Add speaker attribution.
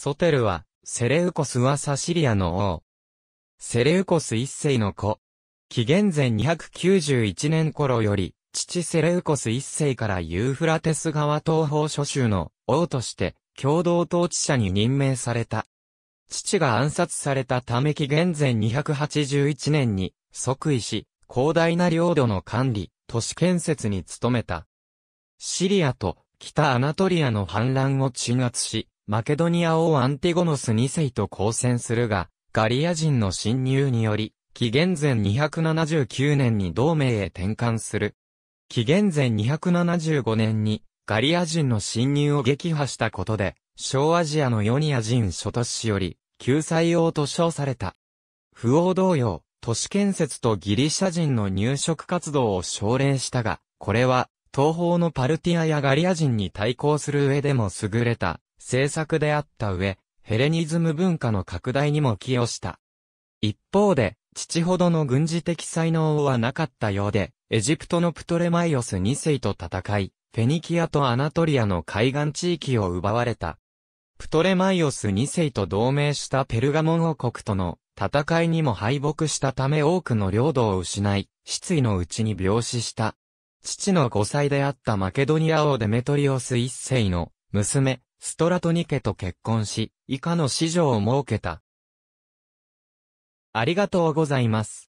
Speaker 1: ソテルは、セレウコスはサシリアの王。セレウコス一世の子。紀元前291年頃より、父セレウコス一世からユーフラテス川東方諸州の王として共同統治者に任命された。父が暗殺されたため紀元前281年に即位し、広大な領土の管理、都市建設に努めた。シリアと北アナトリアの反乱を鎮圧し、マケドニア王アンティゴノス2世と交戦するが、ガリア人の侵入により、紀元前279年に同盟へ転換する。紀元前275年に、ガリア人の侵入を撃破したことで、小アジアのヨニア人諸都市より、救済王と称された。不王同様、都市建設とギリシャ人の入植活動を奨励したが、これは、東方のパルティアやガリア人に対抗する上でも優れた政策であった上、ヘレニズム文化の拡大にも寄与した。一方で、父ほどの軍事的才能はなかったようで、エジプトのプトレマイオス2世と戦い、フェニキアとアナトリアの海岸地域を奪われた。プトレマイオス2世と同盟したペルガモン王国との戦いにも敗北したため多くの領土を失い、失意のうちに病死した。父の5歳であったマケドニア王デメトリオス1世の娘、ストラトニケと結婚し、以下の子女を設けた。ありがとうございます。